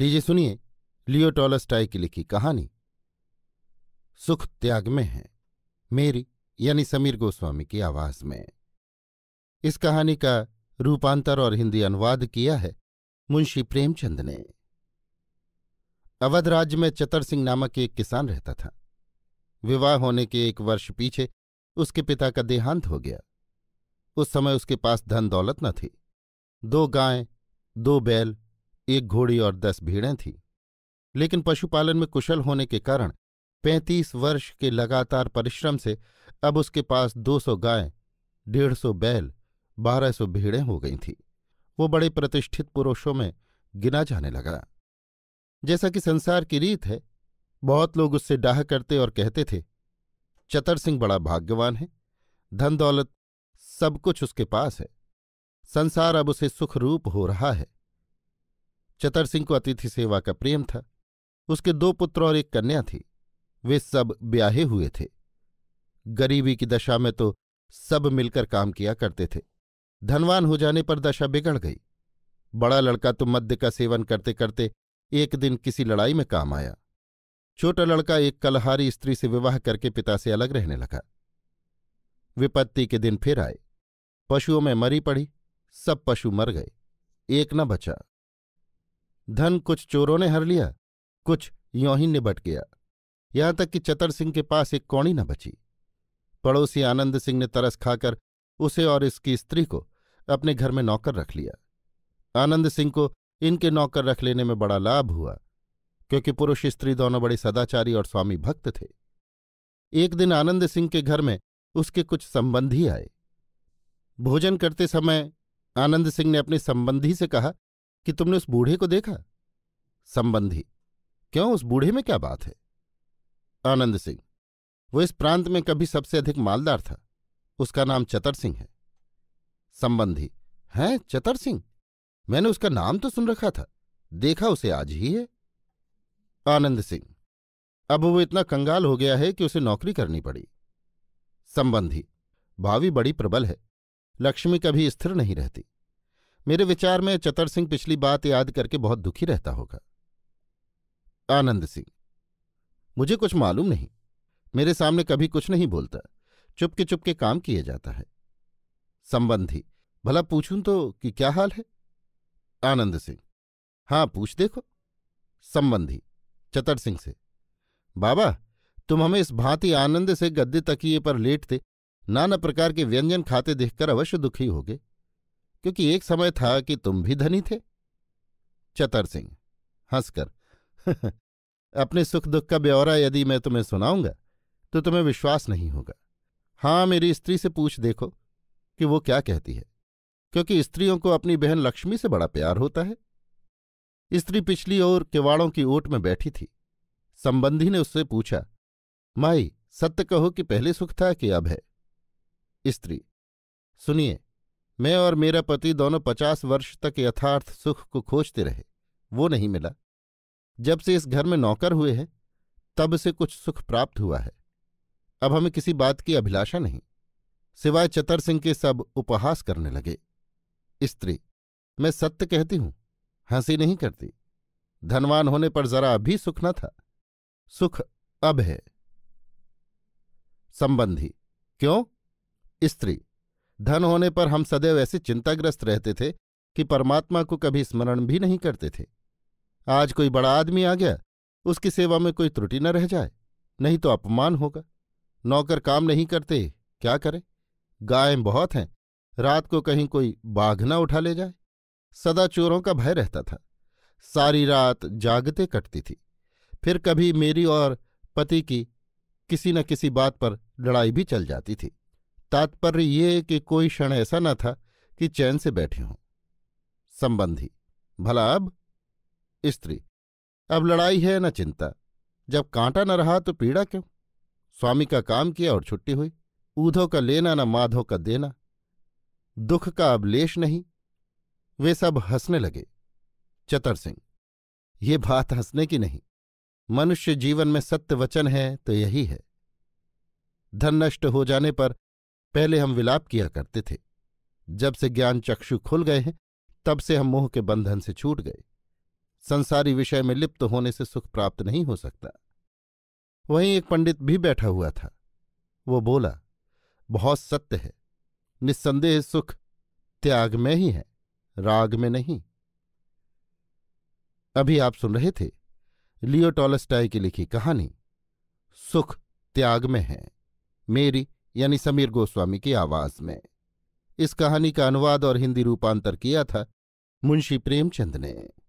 लीजिए सुनिए लियोटॉलस टाई की लिखी कहानी सुख त्याग में है मेरी यानी समीर गोस्वामी की आवाज में इस कहानी का रूपांतर और हिंदी अनुवाद किया है मुंशी प्रेमचंद ने अवध राज्य में चतर सिंह नामक एक किसान रहता था विवाह होने के एक वर्ष पीछे उसके पिता का देहांत हो गया उस समय उसके पास धन दौलत न थी दो गाय दो बैल एक घोड़ी और दस भीड़ें थीं लेकिन पशुपालन में कुशल होने के कारण पैंतीस वर्ष के लगातार परिश्रम से अब उसके पास दो सौ गाय डेढ़ सौ बैल बारह सौ भीड़ें हो गई थीं वो बड़े प्रतिष्ठित पुरुषों में गिना जाने लगा जैसा कि संसार की रीत है बहुत लोग उससे डाह करते और कहते थे चतर सिंह बड़ा भाग्यवान है धन दौलत सब कुछ उसके पास है संसार अब उसे सुखरूप हो रहा है चतर सिंह को अतिथि सेवा का प्रेम था उसके दो पुत्र और एक कन्या थी वे सब ब्याहे हुए थे गरीबी की दशा में तो सब मिलकर काम किया करते थे धनवान हो जाने पर दशा बिगड़ गई बड़ा लड़का तो मद्य का सेवन करते करते एक दिन किसी लड़ाई में काम आया छोटा लड़का एक कलहारी स्त्री से विवाह करके पिता से अलग रहने लगा विपत्ति के दिन फिर आए पशुओं में मरी पड़ी सब पशु मर गए एक न बचा धन कुछ चोरों ने हर लिया कुछ यों ही निबट गया यहां तक कि चतर सिंह के पास एक कौड़ी न बची पड़ोसी आनंद सिंह ने तरस खाकर उसे और इसकी स्त्री को अपने घर में नौकर रख लिया आनंद सिंह को इनके नौकर रख लेने में बड़ा लाभ हुआ क्योंकि पुरुष स्त्री दोनों बड़े सदाचारी और स्वामी भक्त थे एक दिन आनंद सिंह के घर में उसके कुछ संबंधी आए भोजन करते समय आनंद सिंह ने अपने संबंधी से कहा कि तुमने उस बूढ़े को देखा संबंधी क्यों उस बूढ़े में क्या बात है आनंद सिंह वो इस प्रांत में कभी सबसे अधिक मालदार था उसका नाम चतर सिंह है संबंधी हैं चतर सिंह मैंने उसका नाम तो सुन रखा था देखा उसे आज ही है आनंद सिंह अब वो इतना कंगाल हो गया है कि उसे नौकरी करनी पड़ी संबंधी भावी बड़ी प्रबल है लक्ष्मी कभी स्थिर नहीं रहती मेरे विचार में चतर सिंह पिछली बात याद करके बहुत दुखी रहता होगा आनंद सिंह मुझे कुछ मालूम नहीं मेरे सामने कभी कुछ नहीं बोलता चुपके चुपके काम किए जाता है संबंधी भला पूछूं तो कि क्या हाल है आनंद सिंह हाँ पूछ देखो संबंधी चतर सिंह से बाबा तुम हमें इस भांति आनंद से गद्दे तकिए पर लेटते नाना प्रकार के व्यंजन खाते देखकर अवश्य दुखी होगे क्योंकि एक समय था कि तुम भी धनी थे चतर सिंह हंसकर अपने सुख दुख का ब्यौरा यदि मैं तुम्हें सुनाऊंगा तो तुम्हें विश्वास नहीं होगा हां मेरी स्त्री से पूछ देखो कि वो क्या कहती है क्योंकि स्त्रियों को अपनी बहन लक्ष्मी से बड़ा प्यार होता है स्त्री पिछली ओर किवाड़ों की ओट में बैठी थी संबंधी ने उससे पूछा माई सत्य कहो कि पहले सुख था कि अब है स्त्री सुनिए मैं और मेरा पति दोनों पचास वर्ष तक यथार्थ सुख को खोजते रहे वो नहीं मिला जब से इस घर में नौकर हुए हैं तब से कुछ सुख प्राप्त हुआ है अब हमें किसी बात की अभिलाषा नहीं सिवाय चतर सिंह के सब उपहास करने लगे स्त्री मैं सत्य कहती हूं हंसी नहीं करती धनवान होने पर जरा भी सुख न था सुख अब है संबंधी क्यों स्त्री धन होने पर हम सदैव ऐसे चिंताग्रस्त रहते थे कि परमात्मा को कभी स्मरण भी नहीं करते थे आज कोई बड़ा आदमी आ गया उसकी सेवा में कोई त्रुटि न रह जाए नहीं तो अपमान होगा नौकर काम नहीं करते क्या करें गायें बहुत हैं रात को कहीं कोई बाघ न उठा ले जाए सदा चोरों का भय रहता था सारी रात जागते कटती थी फिर कभी मेरी और पति की किसी न किसी बात पर लड़ाई भी चल जाती थी तात्पर्य ये कि कोई क्षण ऐसा न था कि चैन से बैठे हों संबंधी भला अब स्त्री अब लड़ाई है न चिंता जब कांटा न रहा तो पीड़ा क्यों स्वामी का काम किया और छुट्टी हुई ऊधो का लेना न माधो का देना दुख का अब लेश नहीं वे सब हंसने लगे चतर सिंह ये बात हंसने की नहीं मनुष्य जीवन में सत्य वचन है तो यही है धन नष्ट हो जाने पर पहले हम विलाप किया करते थे जब से ज्ञान चक्षु खुल गए हैं तब से हम मोह के बंधन से छूट गए संसारी विषय में लिप्त होने से सुख प्राप्त नहीं हो सकता वहीं एक पंडित भी बैठा हुआ था वो बोला बहुत सत्य है निस्संदेह सुख त्याग में ही है राग में नहीं अभी आप सुन रहे थे लियो टॉलस्टाई की लिखी कहानी सुख त्याग में है मेरी यानी समीर गोस्वामी की आवाज में इस कहानी का अनुवाद और हिंदी रूपांतर किया था मुंशी प्रेमचंद ने